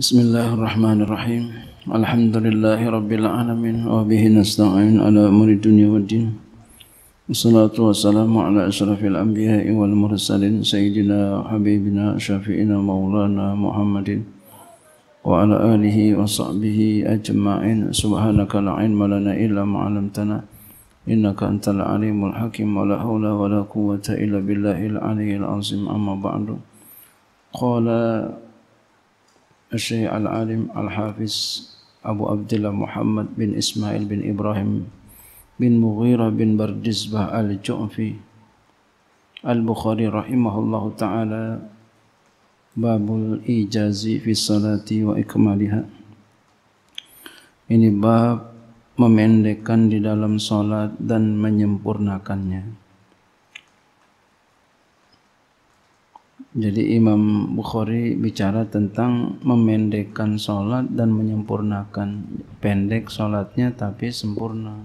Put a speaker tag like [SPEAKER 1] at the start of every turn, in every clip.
[SPEAKER 1] بسم الله الرحمن الرحيم الحمد لله رب العالمين وبه نستعين على أمور الدنيا والدين والصلاة والسلام على أشرف الأنبياء والمرسلين سيدنا حبيبنا شفيعنا مولانا محمد وعلى آله وصحبه أجمعين سبحانك لا علم لنا إلا ما علمتنا إنك أنت العليم الحكيم ولا حول ولا قوة إلا بالله العلي العظيم أما بعد قال Syekh Al-Alim Al-Hafiz Abu Abdullah Muhammad bin Ismail bin Ibrahim bin Mughira bin Bardizbah Al-Ju'fi Al-Bukhari Rahimahullah taala Babul Ijazi fi salati wa ikmaliha Ini bab memendekkan di dalam salat dan menyempurnakannya. Jadi Imam Bukhari bicara tentang memendekkan sholat dan menyempurnakan. Pendek sholatnya tapi sempurna.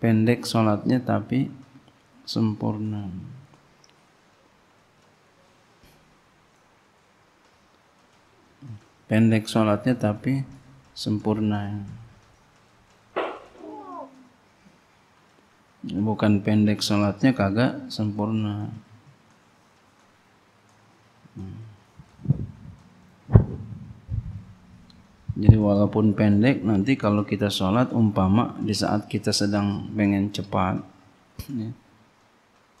[SPEAKER 1] Pendek sholatnya tapi sempurna. Pendek sholatnya tapi sempurna. Bukan pendek sholatnya kagak sempurna. Hmm. Jadi walaupun pendek nanti kalau kita sholat umpama di saat kita sedang pengen cepat, ya,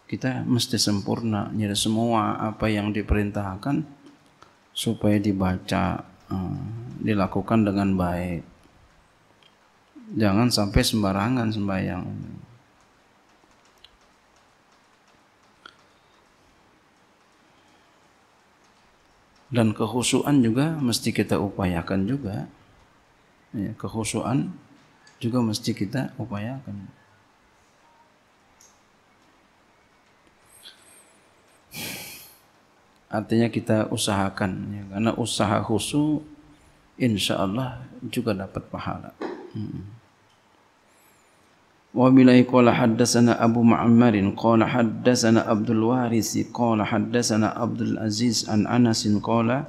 [SPEAKER 1] kita mesti sempurna. Jadi semua apa yang diperintahkan supaya dibaca, uh, dilakukan dengan baik. Jangan sampai sembarangan sembahyang. dan kehusuan juga mesti kita upayakan juga ya, kekhusuan juga mesti kita upayakan artinya kita usahakan ya, karena usaha khusu, insya Allah juga dapat pahala hmm. وبالله قال حدثنا أبو معمر قال حدثنا عبد الوارث قال حدثنا عبد العزيز عن أنس قال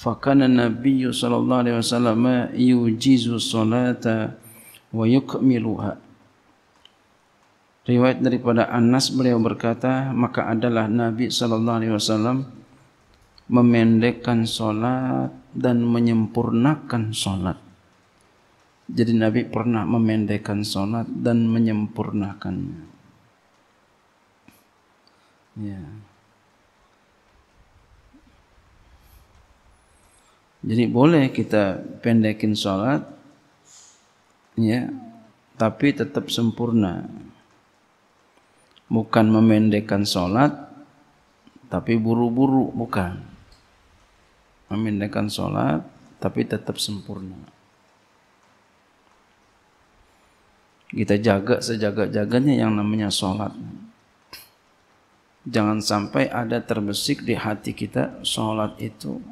[SPEAKER 1] فكان النبي صلى الله عليه وسلم يجيز الصلاة ويكملها Riwayat daripada Anas beliau berkata maka adalah Nabi sallallahu alaihi wasallam memendekkan solat dan menyempurnakan solat. Jadi Nabi pernah memendekkan sonat dan menyempurnakannya. Ya. Jadi boleh kita pendekin sholat ya, Tapi tetap sempurna Bukan memendekkan sholat Tapi buru-buru, bukan Memendekkan sholat Tapi tetap sempurna Kita jaga sejaga-jaganya yang namanya sholat. Jangan sampai ada terbesik di hati kita sholat itu.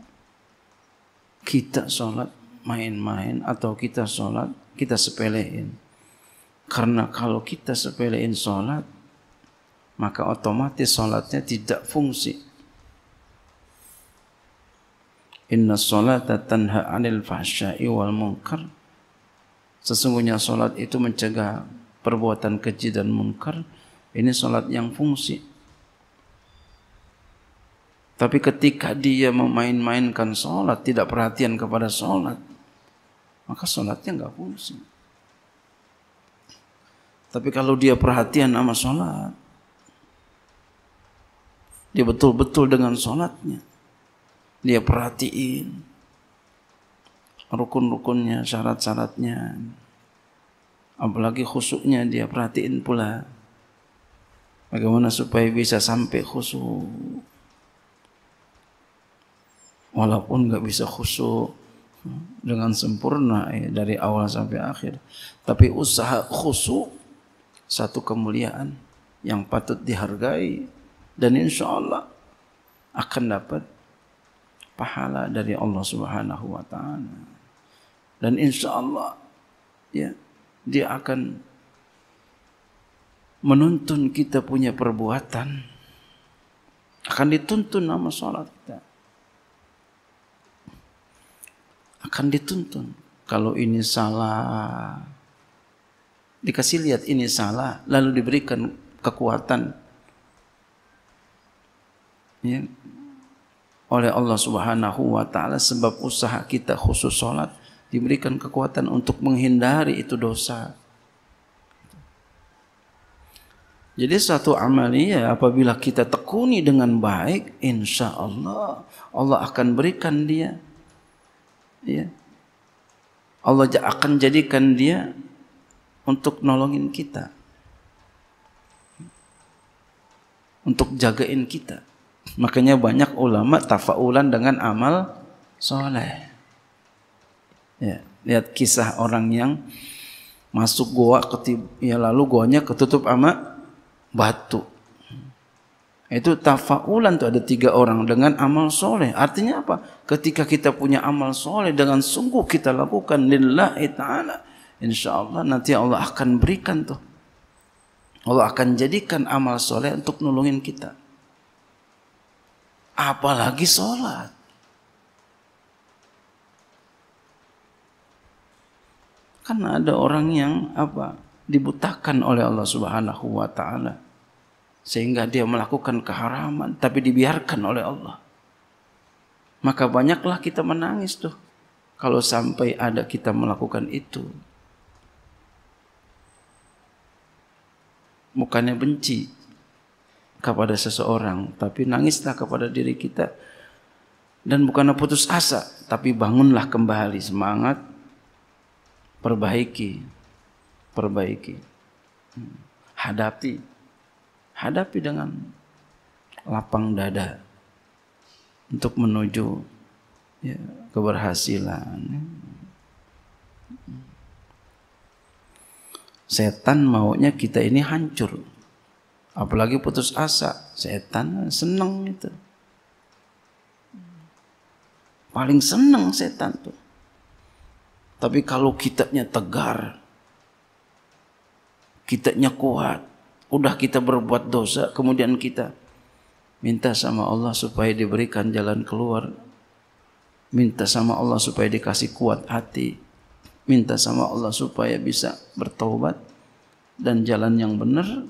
[SPEAKER 1] Kita sholat main-main atau kita sholat kita sepelein. Karena kalau kita sepelein sholat, maka otomatis sholatnya tidak fungsi. Inna sholata tanha anil fahsyai wal munkar Sesungguhnya solat itu mencegah perbuatan keji dan munkar. Ini solat yang fungsi. Tapi ketika dia memain-mainkan solat, tidak perhatian kepada solat, maka solatnya nggak fungsi. Tapi kalau dia perhatian sama solat, dia betul-betul dengan solatnya, dia perhatiin, rukun-rukunnya, syarat-syaratnya. Apalagi khusuknya dia perhatiin pula. Bagaimana supaya bisa sampai khusuk. Walaupun enggak bisa khusuk dengan sempurna ya, dari awal sampai akhir. Tapi usaha khusuk satu kemuliaan yang patut dihargai. Dan insya Allah akan dapat pahala dari Allah Subhanahu wa taala. dan insya Allah ya dia akan menuntun kita punya perbuatan akan dituntun nama sholat kita akan dituntun kalau ini salah dikasih lihat ini salah lalu diberikan kekuatan ya, oleh Allah Subhanahu wa taala sebab usaha kita khusus sholat diberikan kekuatan untuk menghindari itu dosa. Jadi satu amalia ya, apabila kita tekuni dengan baik, insya Allah Allah akan berikan dia. Ya. Allah akan jadikan dia untuk nolongin kita. Untuk jagain kita. Makanya banyak ulama tafaulan dengan amal soleh. Ya, lihat kisah orang yang masuk goa ketip, ya lalu goanya ketutup sama batu. Itu tafaulan tuh ada tiga orang dengan amal soleh. Artinya apa? Ketika kita punya amal soleh dengan sungguh kita lakukan lillahi ta'ala. Insya Allah nanti Allah akan berikan tuh. Allah akan jadikan amal soleh untuk nulungin kita. Apalagi sholat. Kan ada orang yang apa dibutakan oleh Allah Subhanahu wa taala sehingga dia melakukan keharaman tapi dibiarkan oleh Allah. Maka banyaklah kita menangis tuh kalau sampai ada kita melakukan itu. mukanya benci kepada seseorang, tapi nangislah kepada diri kita dan bukanlah putus asa, tapi bangunlah kembali semangat perbaiki, perbaiki, hmm. hadapi, hadapi dengan lapang dada untuk menuju ya, keberhasilan. Setan maunya kita ini hancur, apalagi putus asa. Setan seneng itu, paling seneng setan tuh tapi kalau kitabnya tegar, kitabnya kuat, udah kita berbuat dosa, kemudian kita minta sama Allah supaya diberikan jalan keluar. Minta sama Allah supaya dikasih kuat hati. Minta sama Allah supaya bisa bertobat dan jalan yang benar.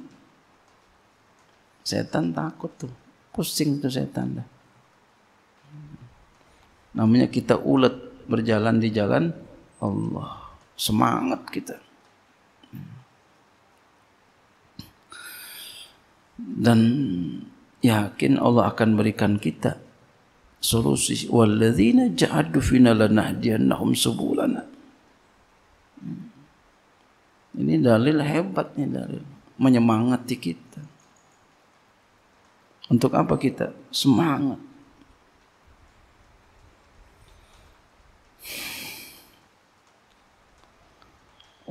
[SPEAKER 1] Setan takut tuh, pusing tuh setan dah. Namanya kita ulet berjalan di jalan Allah semangat kita dan yakin Allah akan berikan kita solusi walladzina ja'adu fina lanahdiyannahum subulana ini dalil hebat nih dalil menyemangati kita untuk apa kita semangat